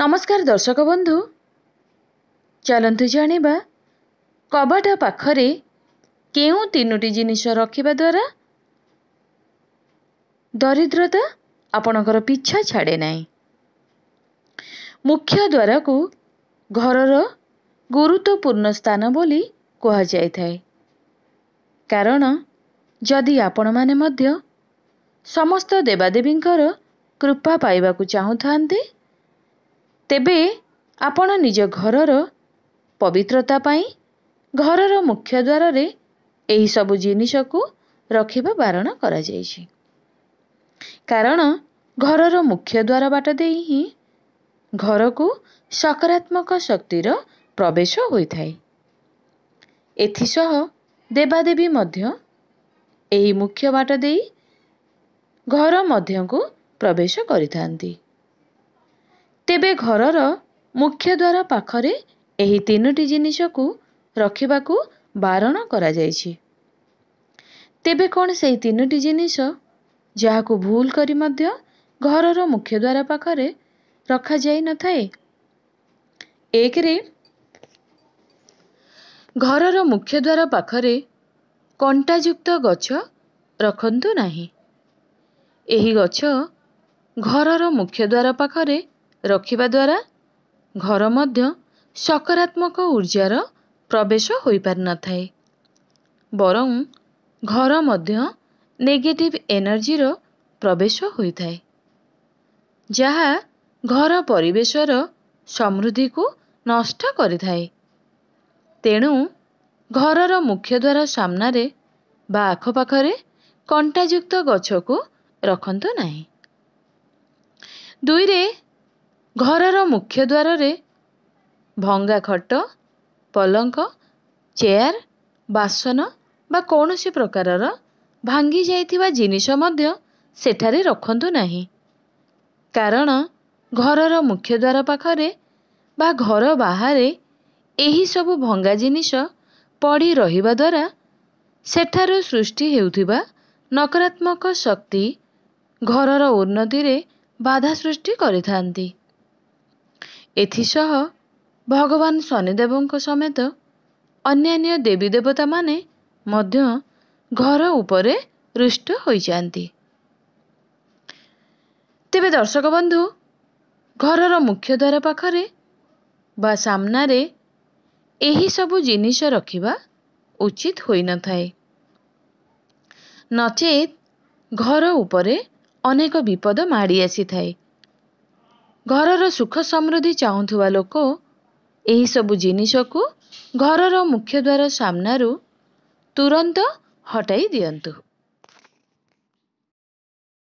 ନମସ୍କାର ଦର୍ଶକ ବନ୍ଧୁ ଚାଲନ୍ତୁ ଜାଣିବା କବାଟ ପାଖରେ କେଉଁ ତିନୋଟି ଜିନିଷ ରଖିବା ଦ୍ୱାରା ଦରିଦ୍ରତା ଆପଣଙ୍କର ପିଛା ଛାଡ଼େ ନାହିଁ ମୁଖ୍ୟ ଦ୍ୱାରକୁ ଘରର ଗୁରୁତ୍ୱପୂର୍ଣ୍ଣ ସ୍ଥାନ ବୋଲି କୁହାଯାଇଥାଏ କାରଣ ଯଦି ଆପଣମାନେ ମଧ୍ୟ ସମସ୍ତ ଦେବାଦେବୀଙ୍କର କୃପା ପାଇବାକୁ ଚାହୁଁଥାନ୍ତି ତେବେ ଆପଣ ନିଜ ଘରର ପବିତ୍ରତା ପାଇଁ ଘରର ମୁଖ୍ୟ ଦ୍ୱାରରେ ଏହିସବୁ ଜିନିଷକୁ ରଖିବା ବାରଣ କରାଯାଇଛି କାରଣ ଘରର ମୁଖ୍ୟ ଦ୍ୱାର ବାଟ ଦେଇ ହିଁ ଘରକୁ ସକାରାତ୍ମକ ଶକ୍ତିର ପ୍ରବେଶ ହୋଇଥାଏ ଏଥିସହ ଦେବାଦେବୀ ମଧ୍ୟ ଏହି ମୁଖ୍ୟ ବାଟ ଦେଇ ଘର ମଧ୍ୟକୁ ପ୍ରବେଶ କରିଥାନ୍ତି ତେବେ ଘରର ମୁଖ୍ୟ ଦ୍ୱାର ପାଖରେ ଏହି ତିନୋଟି ଜିନିଷକୁ ରଖିବାକୁ ବାରଣ କରାଯାଇଛି ତେବେ କ'ଣ ସେହି ତିନୋଟି ଜିନିଷ ଯାହାକୁ ଭୁଲ କରି ମଧ୍ୟ ଘରର ମୁଖ୍ୟ ଦ୍ୱାର ପାଖରେ ରଖାଯାଇ ନଥାଏ ଏକରେ ଘରର ମୁଖ୍ୟ ଦ୍ୱାର ପାଖରେ କଣ୍ଟାଯୁକ୍ତ ଗଛ ରଖନ୍ତୁ ନାହିଁ ଏହି ଗଛ ଘରର ମୁଖ୍ୟ ଦ୍ୱାର ପାଖରେ ରଖିବା ଦ୍ୱାରା ଘର ମଧ୍ୟ ସକାରାତ୍ମକ ଉର୍ଜାର ପ୍ରବେଶ ହୋଇପାରିନଥାଏ ବରଂ ଘର ମଧ୍ୟ ନେଗେଟିଭ୍ ଏନର୍ଜିର ପ୍ରବେଶ ହୋଇଥାଏ ଯାହା ଘର ପରିବେଶର ସମୃଦ୍ଧିକୁ ନଷ୍ଟ କରିଥାଏ ତେଣୁ ଘରର ମୁଖ୍ୟ ଦ୍ୱାର ସାମ୍ନାରେ ବା ଆଖପାଖରେ କଣ୍ଟାଯୁକ୍ତ ଗଛକୁ ରଖନ୍ତୁ ନାହିଁ ଦୁଇରେ ଘରର ମୁଖ୍ୟ ଦ୍ୱାରରେ ଭଙ୍ଗା ଖଟ ପଲଙ୍କ ଚେୟାର ବାସନ ବା କୌଣସି ପ୍ରକାରର ଭାଙ୍ଗି ଯାଇଥିବା ଜିନିଷ ମଧ୍ୟ ସେଠାରେ ରଖନ୍ତୁ ନାହିଁ କାରଣ ଘରର ମୁଖ୍ୟ ଦ୍ୱାର ପାଖରେ ବା ଘର ବାହାରେ ଏହିସବୁ ଭଙ୍ଗା ଜିନିଷ ପଡ଼ି ରହିବା ଦ୍ୱାରା ସେଠାରୁ ସୃଷ୍ଟି ହେଉଥିବା ନକାରାତ୍ମକ ଶକ୍ତି ଘରର ଉନ୍ନତିରେ ବାଧା ସୃଷ୍ଟି କରିଥାନ୍ତି ଏଥିସହ ଭଗବାନ ଶନିଦେବଙ୍କ ସମେତ ଅନ୍ୟାନ୍ୟ ଦେବୀ ଦେବତାମାନେ ମଧ୍ୟ ଘର ଉପରେ ରୁଷ୍ଟ ହୋଇଯାଆନ୍ତି ତେବେ ଦର୍ଶକ ବନ୍ଧୁ ଘରର ମୁଖ୍ୟ ଦ୍ୱାର ପାଖରେ ବା ସାମ୍ନାରେ ଏହିସବୁ ଜିନିଷ ରଖିବା ଉଚିତ ହୋଇନଥାଏ ନଚେତ୍ ଘର ଉପରେ ଅନେକ ବିପଦ ମାଡ଼ି ଆସିଥାଏ ଘରର ସୁଖ ସମୃଦ୍ଧି ଚାହୁଁଥିବା ଲୋକ ଏହିସବୁ ଜିନିଷକୁ ଘରର ମୁଖ୍ୟ ଦ୍ୱାର ସାମ୍ନାରୁ ତୁରନ୍ତ ହଟାଇ ଦିଅନ୍ତୁ